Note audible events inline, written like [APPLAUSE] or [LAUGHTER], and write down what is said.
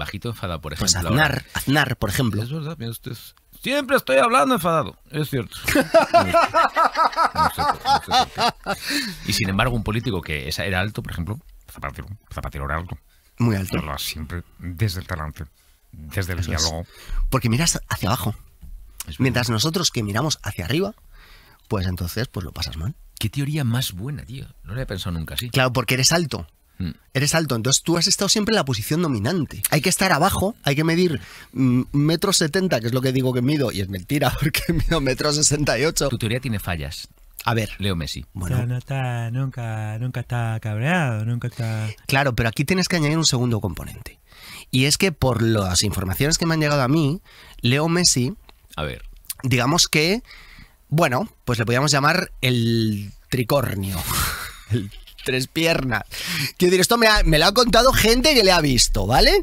bajito enfadado, por pues ejemplo. Pues Aznar, Aznar, por ejemplo. Es verdad, Siempre estoy hablando enfadado, es cierto. [LAUGHS] y sin embargo, un político que era alto, por ejemplo, Zapatero, Zapatero era alto. Muy alto. siempre desde el talante, desde el diálogo. Porque miras hacia abajo. Mientras nosotros que miramos hacia arriba, pues entonces pues lo pasas mal. Qué teoría más buena, tío. No lo he pensado nunca así. Claro, porque eres alto. Eres alto, entonces tú has estado siempre en la posición dominante. Hay que estar abajo, hay que medir mm, metro setenta, que es lo que digo que mido, y es mentira, [LAUGHS] porque mido metro sesenta y ocho. Tu teoría tiene fallas. A ver. Leo Messi. Bueno. no está, nunca, nunca está cabreado, nunca está... Claro, pero aquí tienes que añadir un segundo componente. Y es que por las informaciones que me han llegado a mí, Leo Messi... A ver. Digamos que, bueno, pues le podríamos llamar el tricornio. [LAUGHS] El tres piernas. Quiero decir, esto me lo ha contado gente que le ha visto, ¿vale?